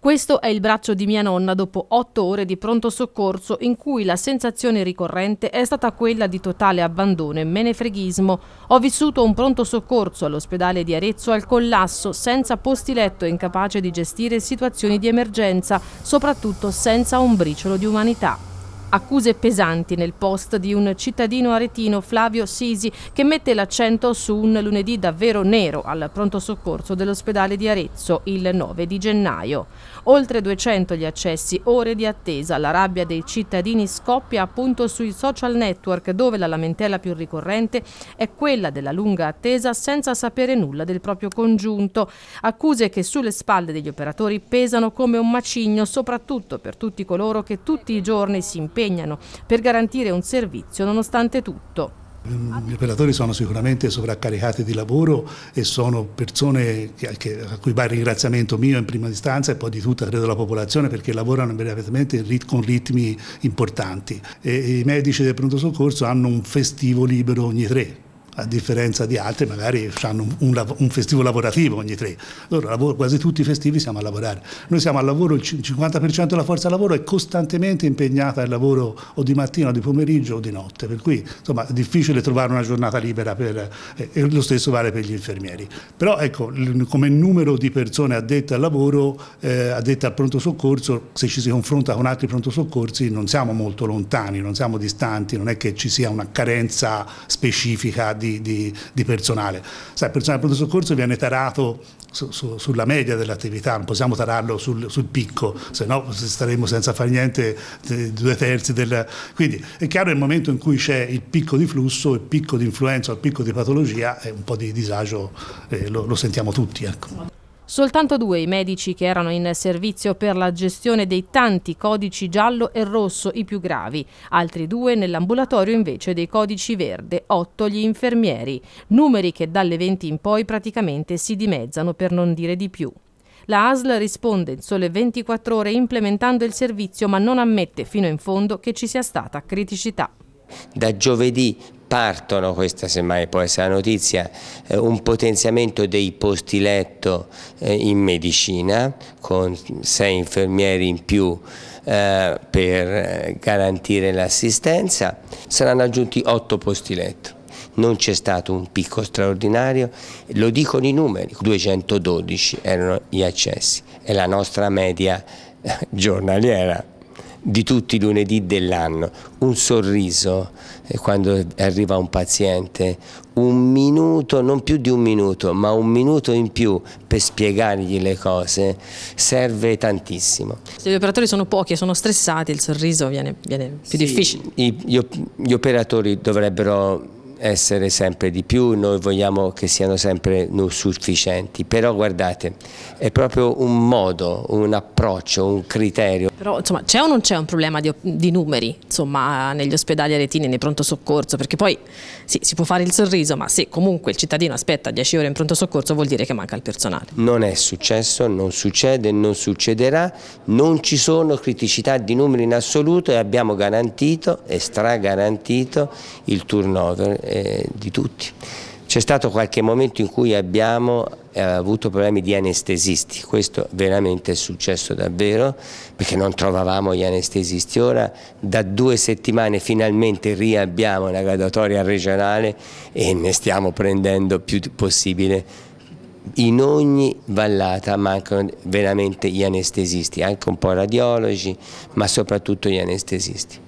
Questo è il braccio di mia nonna dopo otto ore di pronto soccorso in cui la sensazione ricorrente è stata quella di totale abbandono e menefreghismo. Ho vissuto un pronto soccorso all'ospedale di Arezzo al collasso, senza posti letto e incapace di gestire situazioni di emergenza, soprattutto senza un briciolo di umanità. Accuse pesanti nel post di un cittadino aretino, Flavio Sisi, che mette l'accento su un lunedì davvero nero al pronto soccorso dell'ospedale di Arezzo il 9 di gennaio. Oltre 200 gli accessi, ore di attesa, la rabbia dei cittadini scoppia appunto sui social network dove la lamentela più ricorrente è quella della lunga attesa senza sapere nulla del proprio congiunto. Accuse che sulle spalle degli operatori pesano come un macigno, soprattutto per tutti coloro che tutti i giorni si impegnano impegnano per garantire un servizio nonostante tutto. Mm, gli operatori sono sicuramente sovraccaricati di lavoro e sono persone a cui va il ringraziamento mio in prima istanza e poi di tutta credo, la popolazione perché lavorano immediatamente con ritmi importanti. E I medici del pronto soccorso hanno un festivo libero ogni tre, a differenza di altri magari hanno un, un, un, festivo lavorativo ogni tre. Loro lavoro, quasi tutti i festivi siamo a lavorare. Noi siamo al lavoro, il 50% della forza lavoro è costantemente impegnata al lavoro o di mattina o di pomeriggio o di notte, per cui insomma è difficile trovare una giornata libera per, eh, e lo stesso vale per gli infermieri. Però ecco, come numero di persone addette al lavoro, eh, addette al pronto soccorso, se ci si confronta con altri pronto soccorsi non siamo molto lontani, non siamo distanti, non è che ci sia una carenza specifica di di, di, di personale. Sai, il personale pronto soccorso viene tarato su, su, sulla media dell'attività, non possiamo tararlo sul, sul picco, se no staremmo senza fare niente eh, due terzi del... Quindi è chiaro il momento in cui c'è il picco di flusso, il picco di influenza, il picco di patologia, è un po' di disagio, eh, lo, lo, sentiamo tutti. Ecco. Soltanto due i medici che erano in servizio per la gestione dei tanti codici giallo e rosso, i più gravi, altri due nell'ambulatorio invece dei codici verde, otto gli infermieri, numeri che dalle 20 in poi praticamente si dimezzano per non dire di più. La ASL risponde in sole 24 ore implementando il servizio ma non ammette fino in fondo che ci sia stata criticità. Da giovedì partono, questa semmai può essere la notizia, eh, un potenziamento dei posti letto eh, in medicina con sei infermieri in più eh, per eh, garantire l'assistenza, saranno aggiunti otto posti letto. Non c'è stato un picco straordinario, lo dicono i numeri, 212 erano gli accessi, è la nostra media eh, giornaliera di tutti i lunedì dell'anno, un sorriso eh, quando arriva un paziente, un minuto, non più di un minuto, ma un minuto in più per spiegargli le cose serve tantissimo. Se gli operatori sono pochi e sono stressati, il sorriso viene, viene più sì, difficile. I, gli, gli operatori dovrebbero essere sempre di più, noi vogliamo che siano sempre sufficienti, però guardate, è proprio un modo, un approccio, un criterio. Però insomma c'è o non c'è un problema di, di numeri insomma, negli ospedali aretini, nei pronto soccorso? Perché poi sì, si può fare il sorriso, ma se comunque il cittadino aspetta 10 ore in pronto soccorso vuol dire che manca il personale. Non è successo, non succede, non succederà, non ci sono criticità di numeri in assoluto e abbiamo garantito e stragarantito il turnover eh, di tutti. C'è stato qualche momento in cui abbiamo eh, avuto problemi di anestesisti, questo veramente è successo davvero perché non trovavamo gli anestesisti. Ora da due settimane finalmente riabbiamo la graduatoria regionale e ne stiamo prendendo più possibile. In ogni vallata mancano veramente gli anestesisti, anche un po' radiologi, ma soprattutto gli anestesisti.